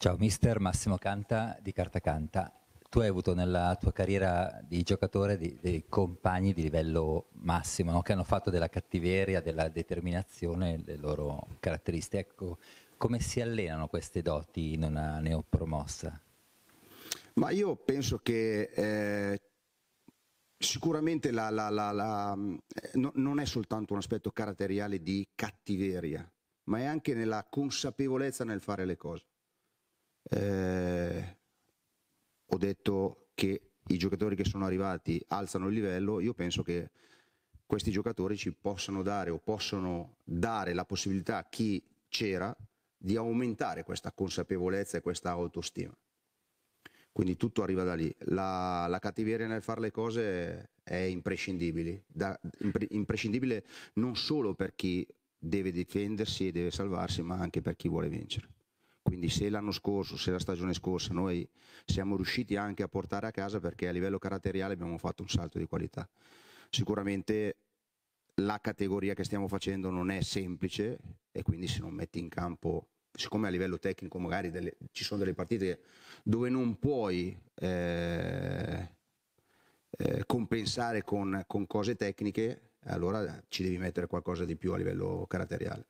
Ciao mister, Massimo Canta di Carta Canta. Tu hai avuto nella tua carriera di giocatore dei, dei compagni di livello massimo no? che hanno fatto della cattiveria, della determinazione le loro caratteristiche. Ecco, come si allenano queste doti in una neopromossa? Ma io penso che eh, sicuramente la, la, la, mm, eh, no, non è soltanto un aspetto caratteriale di cattiveria, ma è anche nella consapevolezza nel fare le cose eh, ho detto che i giocatori che sono arrivati alzano il livello, io penso che questi giocatori ci possano dare o possono dare la possibilità a chi c'era di aumentare questa consapevolezza e questa autostima. Quindi tutto arriva da lì. La, la cattiveria nel fare le cose è imprescindibile, da, impre, imprescindibile non solo per chi deve difendersi e deve salvarsi, ma anche per chi vuole vincere. Quindi se l'anno scorso, se la stagione scorsa noi siamo riusciti anche a portare a casa perché a livello caratteriale abbiamo fatto un salto di qualità. Sicuramente la categoria che stiamo facendo non è semplice e quindi se non metti in campo, siccome a livello tecnico magari delle, ci sono delle partite dove non puoi eh, eh, compensare con, con cose tecniche, allora ci devi mettere qualcosa di più a livello caratteriale.